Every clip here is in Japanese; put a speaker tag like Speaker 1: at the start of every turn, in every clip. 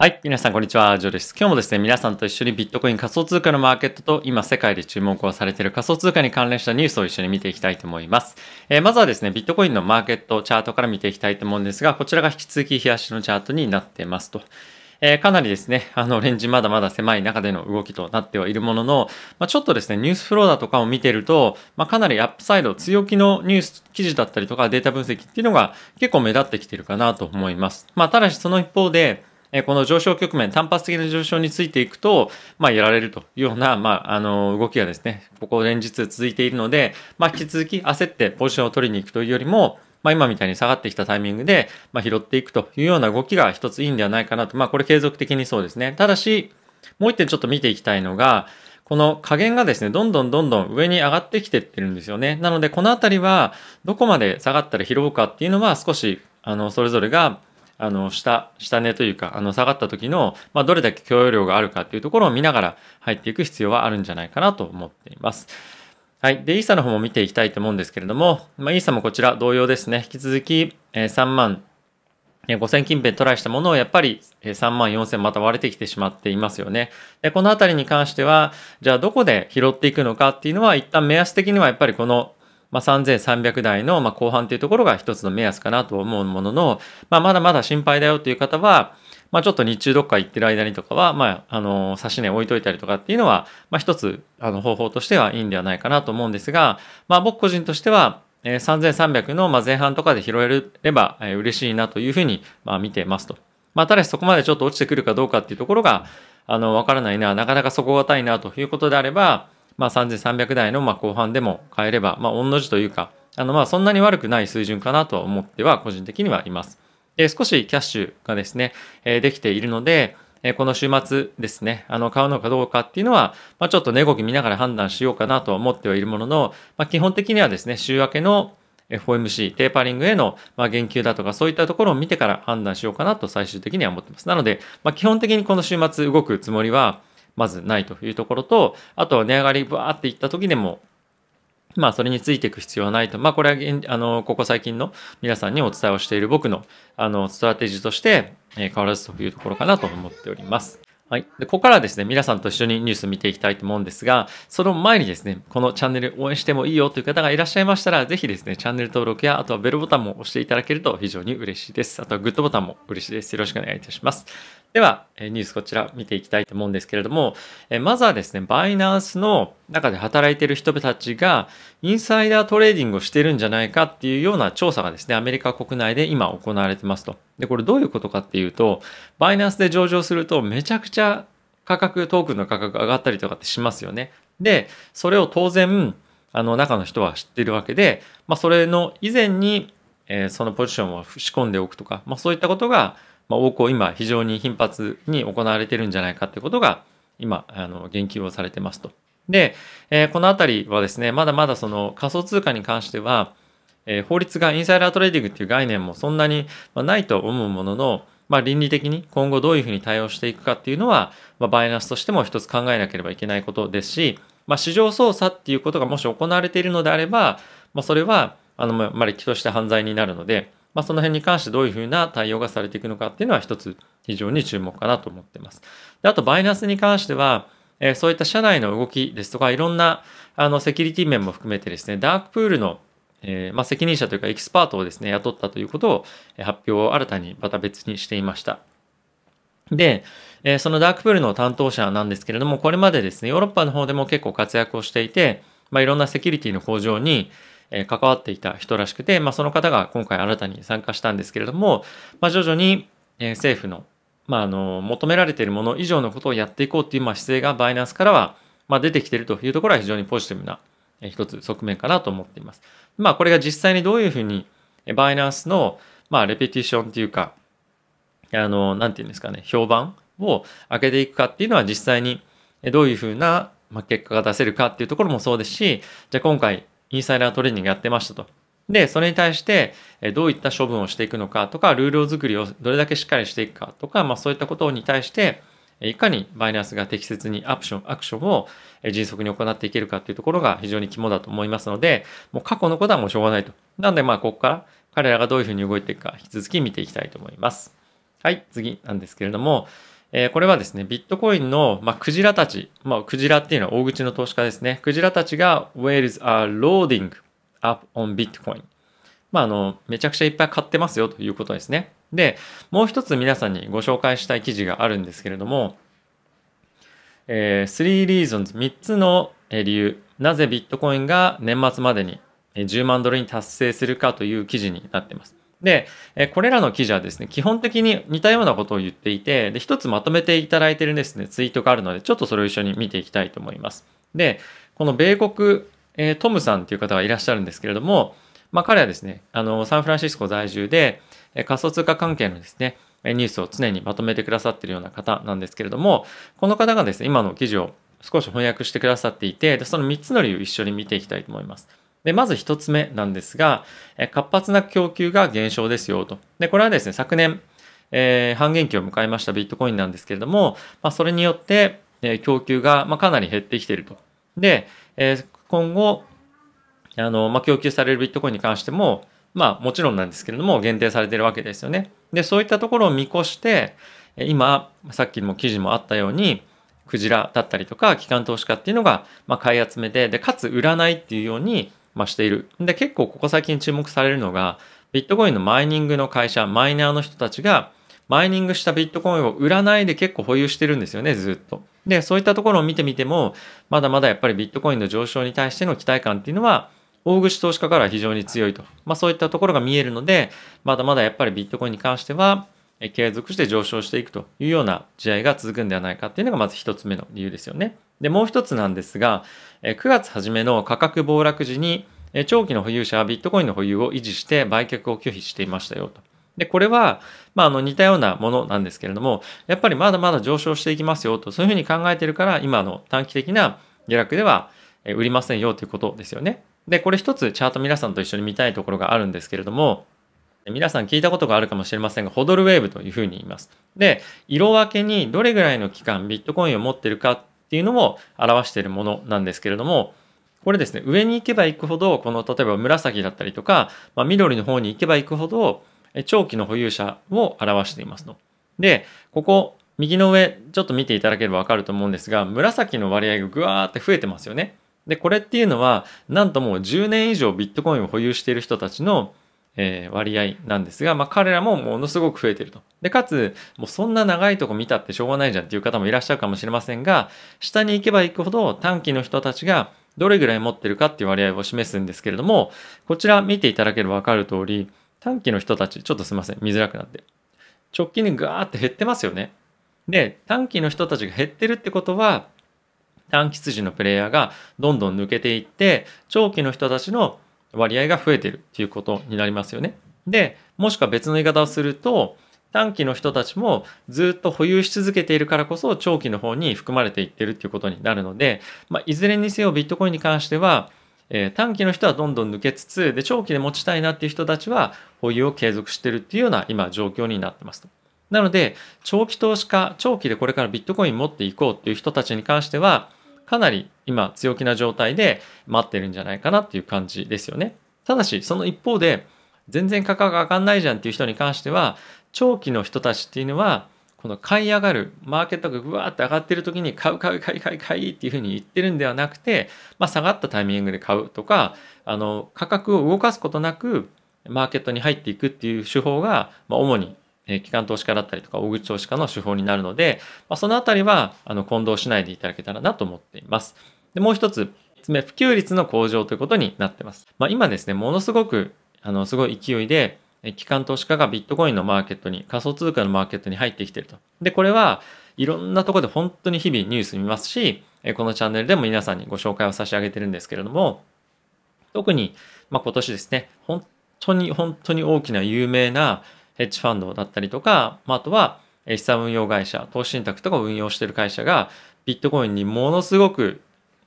Speaker 1: はい。皆さん、こんにちは。ジョーです。今日もですね、皆さんと一緒にビットコイン仮想通貨のマーケットと、今世界で注目をされている仮想通貨に関連したニュースを一緒に見ていきたいと思います。えー、まずはですね、ビットコインのマーケットチャートから見ていきたいと思うんですが、こちらが引き続き冷やしのチャートになっていますと。えー、かなりですね、あの、レンジまだまだ狭い中での動きとなってはいるものの、まあ、ちょっとですね、ニュースフローだとかを見てると、まあ、かなりアップサイド、強気のニュース記事だったりとかデータ分析っていうのが結構目立ってきてるかなと思います。まあ、ただしその一方で、えこの上昇局面、単発的な上昇についていくと、まあ、やられるというような、まあ、あの、動きがですね、ここ連日続いているので、まあ、引き続き焦ってポジションを取りに行くというよりも、まあ、今みたいに下がってきたタイミングで、まあ、拾っていくというような動きが一ついいんではないかなと。まあ、これ継続的にそうですね。ただし、もう一点ちょっと見ていきたいのが、この加減がですね、どんどんどんどん上に上がってきてってるんですよね。なので、このあたりは、どこまで下がったら拾うかっていうのは、少し、あの、それぞれが、あの下下値というかあの下がった時の、まあ、どれだけ許容量があるかっていうところを見ながら入っていく必要はあるんじゃないかなと思っています。はい。で、イーサの方も見ていきたいと思うんですけれども、まあ、イーサもこちら同様ですね。引き続き、え3万5000近辺トライしたものをやっぱり3万4000また割れてきてしまっていますよね。で、このあたりに関しては、じゃあどこで拾っていくのかっていうのは一旦目安的にはやっぱりこのまあ、3300台のま後半というところが一つの目安かなと思うものの、まあ、まだまだ心配だよという方は、まあ、ちょっと日中どっか行ってる間にとかは、まあ、あの、差し値置いといたりとかっていうのは、まあ、一つ、あの、方法としてはいいんではないかなと思うんですが、まあ、僕個人としては、え3300の前半とかで拾えれば嬉しいなというふうに、ま見てますと。まあ、ただしそこまでちょっと落ちてくるかどうかっていうところが、あの、わからないな、なかなか底堅いなということであれば、まあ、3300台のま後半でも買えれば、まあ、御の字というか、あのまあそんなに悪くない水準かなとは思っては個人的にはいます。で少しキャッシュがですね、えできているので、えこの週末ですね、あの買うのかどうかっていうのは、まあ、ちょっと値動き見ながら判断しようかなとは思ってはいるものの、まあ、基本的にはですね、週明けの FOMC、テーパリングへの、ま言及だとか、そういったところを見てから判断しようかなと最終的には思ってます。なので、まあ、基本的にこの週末動くつもりは、まずないというところと、あとは値上がりワーっていった時でも、まあ、それについていく必要はないと。まあ、これは、あの、ここ最近の皆さんにお伝えをしている僕の、あの、ストラテジーとして、え変わらずというところかなと思っております。はい。で、ここからはですね、皆さんと一緒にニュース見ていきたいと思うんですが、その前にですね、このチャンネル応援してもいいよという方がいらっしゃいましたら、ぜひですね、チャンネル登録や、あとはベルボタンも押していただけると非常に嬉しいです。あとはグッドボタンも嬉しいです。よろしくお願いいたします。では、ニュースこちら見ていきたいと思うんですけれども、まずはですね、バイナンスの中で働いている人たちが、インサイダートレーディングをしてるんじゃないかっていうような調査がですね、アメリカ国内で今行われてますと。で、これどういうことかっていうと、バイナンスで上場するとめちゃくちゃ価格、トークンの価格が上がったりとかってしますよね。で、それを当然、あの中の人は知っているわけで、まあ、それの以前に、えー、そのポジションを仕込んでおくとか、まあ、そういったことが、まあ、横行今非常に頻発に行われてるんじゃないかってことが今あの言及をされてますと。で、えー、この辺りはですねまだまだその仮想通貨に関しては、えー、法律がインサイダートレーディングっていう概念もそんなにないと思うものの、まあ、倫理的に今後どういうふうに対応していくかっていうのは、まあ、バイナンスとしても一つ考えなければいけないことですし、まあ、市場操作っていうことがもし行われているのであれば、まあ、それはあの、まあ、歴として犯罪になるので、まあ、その辺に関してどういうふうな対応がされていくのかっていうのは一つ非常に注目かなと思ってます。であとバイナンスに関しては、えー、そういった社内の動きですとかいろんなあのセキュリティ面も含めてですねダークプールのえー、まあ、責任者というかエキスパートをですね雇ったということを発表を新たにまた別にしていました。で、えー、そのダークプールの担当者なんですけれども、これまでですね、ヨーロッパの方でも結構活躍をしていて、まあ、いろんなセキュリティの向上に、え関わっていた人らしくて、まあ、その方が今回新たに参加したんですけれども、まあ、徐々に、え政府の,、まあ、あの求められているもの以上のことをやっていこうっていう、まあ、姿勢がバイナンスからは、ま出てきているというところは非常にポジティブな、え一つ側面かなと思っています。まあ、これが実際にどういうふうに、えバイナンスの、まあ、レペティションというか、あの、なんていうんですかね、評判を上げていくかっていうのは実際にどういうふうな結果が出せるかっていうところもそうですし、じゃあ今回インサイダートレーニングやってましたと。で、それに対して、どういった処分をしていくのかとか、ルールを作りをどれだけしっかりしていくかとか、まあそういったことに対して、いかにバイナンスが適切にアクション、アクションを迅速に行っていけるかっていうところが非常に肝だと思いますので、もう過去のことはもうしょうがないと。なんでまあここから彼らがどういうふうに動いていくか、引き続き見ていきたいと思います。はい、次なんですけれども、えー、これはですね、ビットコインの、まあ、クジラたち、まあ、クジラっていうのは大口の投資家ですね。クジラたちが Whales are loading up on Bitcoin。まあ、あの、めちゃくちゃいっぱい買ってますよということですね。で、もう一つ皆さんにご紹介したい記事があるんですけれども、えー、3 reasons、3つの理由、なぜビットコインが年末までに10万ドルに達成するかという記事になってます。で、これらの記事はですね、基本的に似たようなことを言っていて、で、一つまとめていただいてるですね、ツイートがあるので、ちょっとそれを一緒に見ていきたいと思います。で、この米国、えトムさんという方がいらっしゃるんですけれども、まあ、彼はですね、あの、サンフランシスコ在住で、仮想通貨関係のですね、ニュースを常にまとめてくださっているような方なんですけれども、この方がですね、今の記事を少し翻訳してくださっていて、その3つの理由を一緒に見ていきたいと思います。で、まず1つ目なんですが、活発な供給が減少ですよと。で、これはですね、昨年、えー、半減期を迎えましたビットコインなんですけれども、まあ、それによって、え供給が、まかなり減ってきていると。で、え今後、あの、まあ、供給されるビットコインに関しても、まあ、もちろんなんですけれども、限定されているわけですよね。で、そういったところを見越して、今、さっきも記事もあったように、クジラだったりとか、機関投資家っていうのが、ま買い集めて、で、かつ売らないっていうように、ましている。で、結構ここ最近注目されるのが、ビットコインのマイニングの会社、マイナーの人たちが、マイニングしたビットコインを売らないで結構保有してるんですよね、ずっと。で、そういったところを見てみても、まだまだやっぱりビットコインの上昇に対しての期待感っていうのは、大口投資家から非常に強いと。まあそういったところが見えるので、まだまだやっぱりビットコインに関しては、継続して上昇していくというような時合が続くんではないかっていうのがまず一つ目の理由ですよね。で、もう一つなんですが、9月初めの価格暴落時に、長期の保有者はビットコインの保有を維持して売却を拒否していましたよと。で、これは、まあ、あの、似たようなものなんですけれども、やっぱりまだまだ上昇していきますよと、そういうふうに考えてるから、今の短期的な下落では売りませんよということですよね。で、これ一つチャート皆さんと一緒に見たいところがあるんですけれども、皆さん聞いたことがあるかもしれませんが、ホドルウェーブというふうに言います。で、色分けにどれぐらいの期間ビットコインを持ってるかっていうのを表しているものなんですけれども、これですね、上に行けば行くほど、この例えば紫だったりとか、まあ、緑の方に行けば行くほど、長期の保有者を表していますの。で、ここ、右の上、ちょっと見ていただければわかると思うんですが、紫の割合がぐわーって増えてますよね。で、これっていうのは、なんともう10年以上ビットコインを保有している人たちのえ割合なんですが、まあ、彼らもものすごく増えてると。で、かつ、もうそんな長いとこ見たってしょうがないじゃんっていう方もいらっしゃるかもしれませんが、下に行けば行くほど短期の人たちがどれぐらい持ってるかっていう割合を示すんですけれども、こちら見ていただければわかる通り、短期の人たち、ちょっとすいません、見づらくなって。直近にガーって減ってますよね。で、短期の人たちが減ってるってことは、短期筋のプレイヤーがどんどん抜けていって、長期の人たちの割合が増えてるっていうことになりますよね。で、もしくは別の言い方をすると、短期の人たちもずっと保有し続けているからこそ長期の方に含まれていってるっていうことになるので、まあ、いずれにせよビットコインに関しては、えー、短期の人はどんどん抜けつつで長期で持ちたいなっていう人たちは保有を継続してるっていうような今状況になってますと。なので長期投資家長期でこれからビットコイン持っていこうっていう人たちに関してはかなり今強気な状態で待ってるんじゃないかなっていう感じですよね。ただし、その一方で、全然価格が上がんないじゃんっていう人に関しては、長期の人たちっていうのは、この買い上がる、マーケットがぐわーって上がってる時に買う買う買い買い買いっていうふうに言ってるんではなくて、まあ、下がったタイミングで買うとか、あの、価格を動かすことなく、マーケットに入っていくっていう手法が、まあ、主にえ機関投資家だったりとか、大口投資家の手法になるので、まあ、そのあたりは、あの、混同しないでいただけたらなと思っています。で、もう一つ、つ目、普及率の向上ということになってます。まあ、今ですね、ものすごく、あの、すごい勢いで、機関投資家がビットコインのマーケットに、仮想通貨のマーケットに入ってきてると。で、これはいろんなとこで本当に日々ニュース見ますし、このチャンネルでも皆さんにご紹介を差し上げてるんですけれども、特に、まあ、今年ですね、本当に本当に大きな有名なヘッジファンドだったりとか、まあ、とは資産運用会社、投資信託とか運用してる会社が、ビットコインにものすごく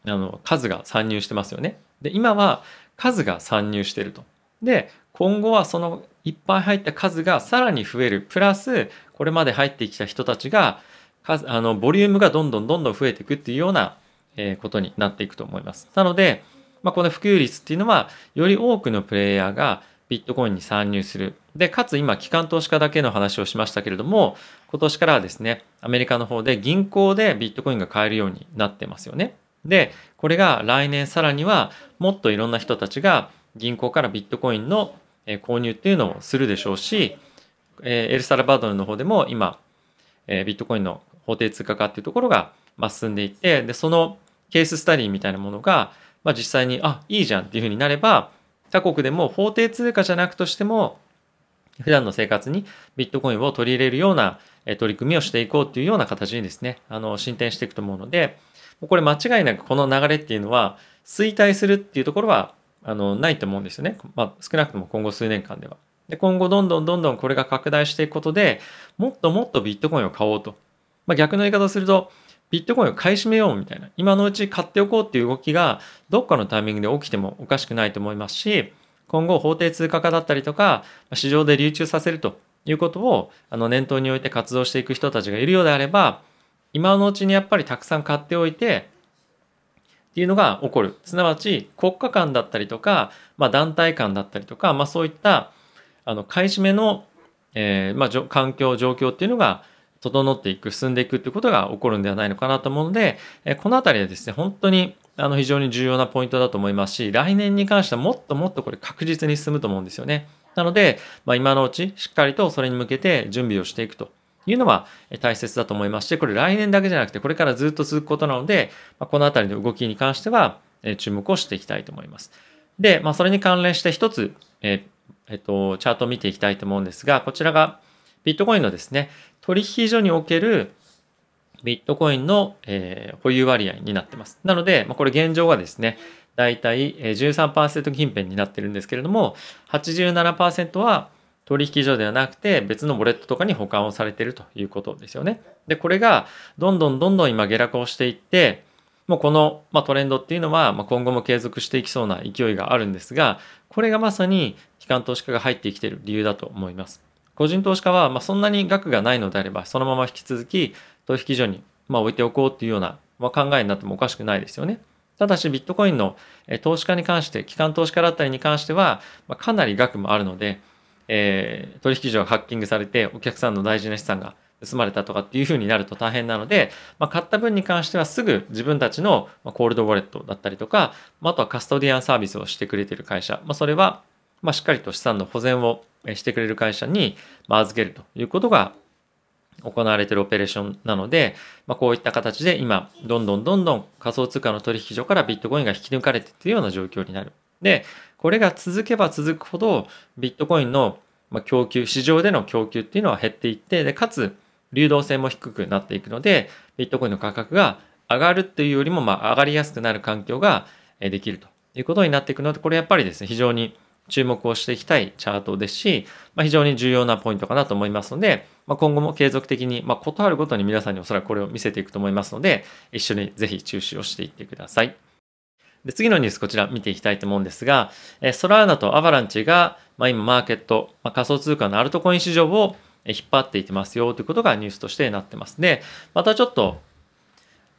Speaker 1: あの数が参入してますよね。で、今は数が参入してると。で、今後はそのいっぱい入った数がさらに増える。プラス、これまで入ってきた人たちが、数あのボリュームがどんどんどんどん増えていくっていうような、えことになっていくと思います。なので、まあ、この普及率っていうのは、より多くのプレイヤーがビットコインに参入する。で、かつ今、機関投資家だけの話をしましたけれども、今年からはですね、アメリカの方で銀行でビットコインが買えるようになってますよね。で、これが来年さらにはもっといろんな人たちが銀行からビットコインの購入っていうのをするでしょうし、エルサルバドルの方でも今、ビットコインの法定通貨化っていうところが進んでいって、で、そのケーススタディみたいなものが、まあ、実際に、あ、いいじゃんっていうふうになれば、他国でも法定通貨じゃなくとしても、普段の生活にビットコインを取り入れるような取り組みをしていこうっていうような形にですね、あの、進展していくと思うので、もうこれ間違いなくこの流れっていうのは、衰退するっていうところは、あの、ないと思うんですよね。まあ、少なくとも今後数年間では。で、今後どんどんどんどんこれが拡大していくことで、もっともっとビットコインを買おうと。まあ、逆の言い方をすると、ビットコインを買い占めようみたいな、今のうち買っておこうっていう動きが、どっかのタイミングで起きてもおかしくないと思いますし、今後法定通貨化だったりとか、市場で流通させるということを、あの、念頭において活動していく人たちがいるようであれば、今のうちにやっぱりたくさん買っておいて、っていうのが起こる。すなわち、国家間だったりとか、まあ、団体間だったりとか、まあ、そういった、あの、買い占めの、えー、まあ、環境、状況っていうのが整っていく、進んでいくっていうことが起こるんではないのかなと思うので、えこのあたりはですね、本当にあの非常に重要なポイントだと思いますし、来年に関してはもっともっとこれ確実に進むと思うんですよね。なので、まあ、今のうちしっかりとそれに向けて準備をしていくというのは大切だと思いまして、これ来年だけじゃなくて、これからずっと続くことなので、まあ、このあたりの動きに関しては注目をしていきたいと思います。で、まあ、それに関連して一つ、ええっと、チャートを見ていきたいと思うんですが、こちらがビットコインのですね、取引所におけるビットコインの、えー、保有割合になってます。なので、まあ、これ現状はですね、だいたい13%近辺になってるんですけれども、87%は取引所ではなくて別のウォレットとかに保管をされているということですよね。で、これがどんどんどんどん今下落をしていって、もうこの、まあ、トレンドっていうのは、まあ、今後も継続していきそうな勢いがあるんですが、これがまさに機関投資家が入ってきている理由だと思います。個人投資家は、まそんなに額がないのであれば、そのまま引き続き取引所に、ま置いておこうっていうような、ま考えになってもおかしくないですよね。ただし、ビットコインの投資家に関して、機関投資家だったりに関しては、まかなり額もあるので、えー、取引所がハッキングされて、お客さんの大事な資産が盗まれたとかっていう風になると大変なので、まあ、買った分に関してはすぐ自分たちのコールドウォレットだったりとか、あとはカストディアンサービスをしてくれてる会社、まあ、それは、ましっかりと資産の保全をしてくれる会社に預けるということが行われているオペレーションなので、まあ、こういった形で今、どんどんどんどん仮想通貨の取引所からビットコインが引き抜かれていってるような状況になる。で、これが続けば続くほど、ビットコインの供給、市場での供給っていうのは減っていって、で、かつ、流動性も低くなっていくので、ビットコインの価格が上がるっていうよりも、まあ、上がりやすくなる環境ができるということになっていくので、これやっぱりですね、非常に注目をしていきたいチャートですし、まあ、非常に重要なポイントかなと思いますので、まあ、今後も継続的に、まあ、こるごとに皆さんにおそらくこれを見せていくと思いますので、一緒にぜひ注視をしていってください。で次のニュースこちら見ていきたいと思うんですが、えソラーナとアバランチが、まあ、今マーケット、まあ、仮想通貨のアルトコイン市場を引っ張っていってますよということがニュースとしてなってます。で、またちょっと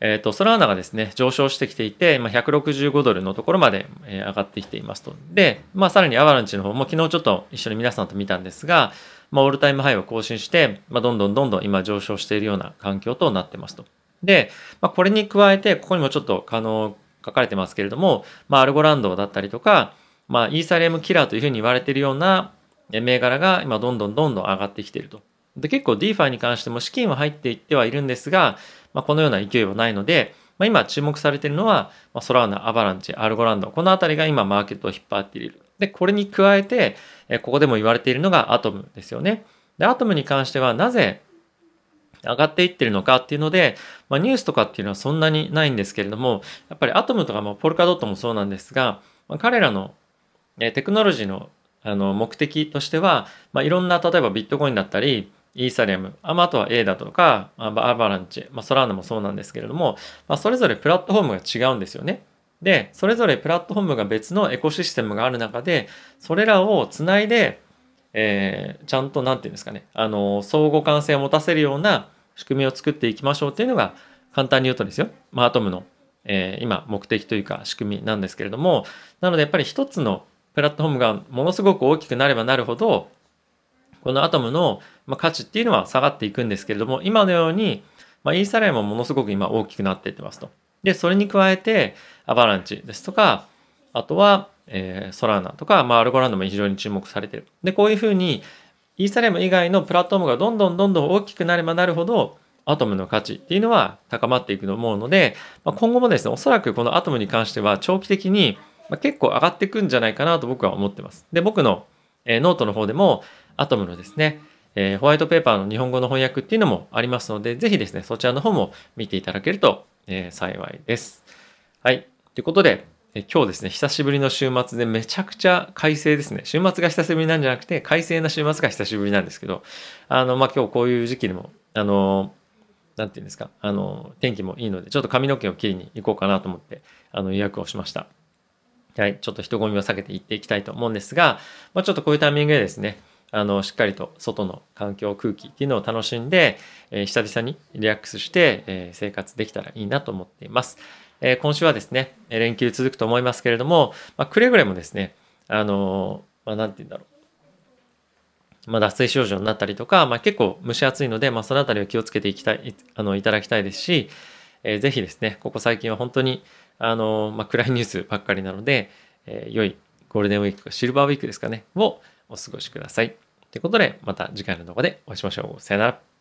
Speaker 1: えっ、ー、と、ソラーナがですね、上昇してきていて、今165ドルのところまで上がってきていますと。で、まあさらにアバランチの方も昨日ちょっと一緒に皆さんと見たんですが、まあオールタイムハイを更新して、まあどんどんどんどん今上昇しているような環境となってますと。で、まあこれに加えて、ここにもちょっと、あの、書かれてますけれども、まあアルゴランドだったりとか、まあイーサリアムキラーというふうに言われているような銘柄が今どんどんどんどん上がってきていると。で結構 DeFi に関しても資金は入っていってはいるんですが、まあ、このような勢いはないので、まあ、今注目されているのは、まあ、ソラーナ、アバランチ、アルゴランド、この辺りが今マーケットを引っ張っている。で、これに加えて、えここでも言われているのがアトムですよね。で、アトムに関してはなぜ上がっていってるのかっていうので、まあ、ニュースとかっていうのはそんなにないんですけれども、やっぱりアトムとか、もポルカドットもそうなんですが、まあ、彼らの、えテクノロジーのあの目的としては、まあ、いろんな例えばビットコインだったり、イーサリアム、あとは A だとか、アバランチ、まあ、ソラーナもそうなんですけれども、まあ、それぞれプラットフォームが違うんですよね。で、それぞれプラットフォームが別のエコシステムがある中で、それらをつないで、えー、ちゃんと何て言うんですかね、あの、相互関性を持たせるような仕組みを作っていきましょうっていうのが、簡単に言うとですよ、まあ、アトムの、えー、今、目的というか仕組みなんですけれども、なのでやっぱり一つのプラットフォームがものすごく大きくなればなるほど、このアトムの価値っていうのは下がっていくんですけれども、今のように、まあ、イーサリアムもものすごく今大きくなっていってますと。で、それに加えて、アバランチですとか、あとは、えー、ソラーナとか、まあ、アルゴランドも非常に注目されてる。で、こういうふうに、イーサリアム以外のプラットフォームがどんどんどんどん大きくなればなるほど、アトムの価値っていうのは高まっていくと思うので、まあ、今後もですね、おそらくこのアトムに関しては長期的に結構上がっていくんじゃないかなと僕は思ってます。で、僕のノートの方でも、アトムのですね、えー、ホワイトペーパーの日本語の翻訳っていうのもありますので、ぜひですね、そちらの方も見ていただけると、えー、幸いです。はい。ということで、え今日ですね、久しぶりの週末でめちゃくちゃ快晴ですね。週末が久しぶりなんじゃなくて、快晴な週末が久しぶりなんですけど、あの、まあ、今日こういう時期でも、あの、なんていうんですか、あの、天気もいいので、ちょっと髪の毛を切りに行こうかなと思って、あの、予約をしました。はい、ちょっと人混みを避けて行っていきたいと思うんですが、まあ、ちょっとこういうタイミングでですね、あのしっかりと外の環境空気っていうのを楽しんで、えー、久々にリラックスして、えー、生活できたらいいなと思っています、えー、今週はですね連休続くと思いますけれども、まあ、くれぐれもですねあのまあ、なんて言うんだろうまあ、脱水症状になったりとか、まあ、結構蒸し暑いので、まあ、そのあたりを気をつけていきたい、あの、いただきたいですし、えー、ぜひですね、ここ最近は本当に、あの、まあ、暗いニュースばっかりなので、えー、良いゴールデンウィーク、シルバーウィークですかね、をお過ごしください。ということで、また次回の動画でお会いしましょう。さよなら。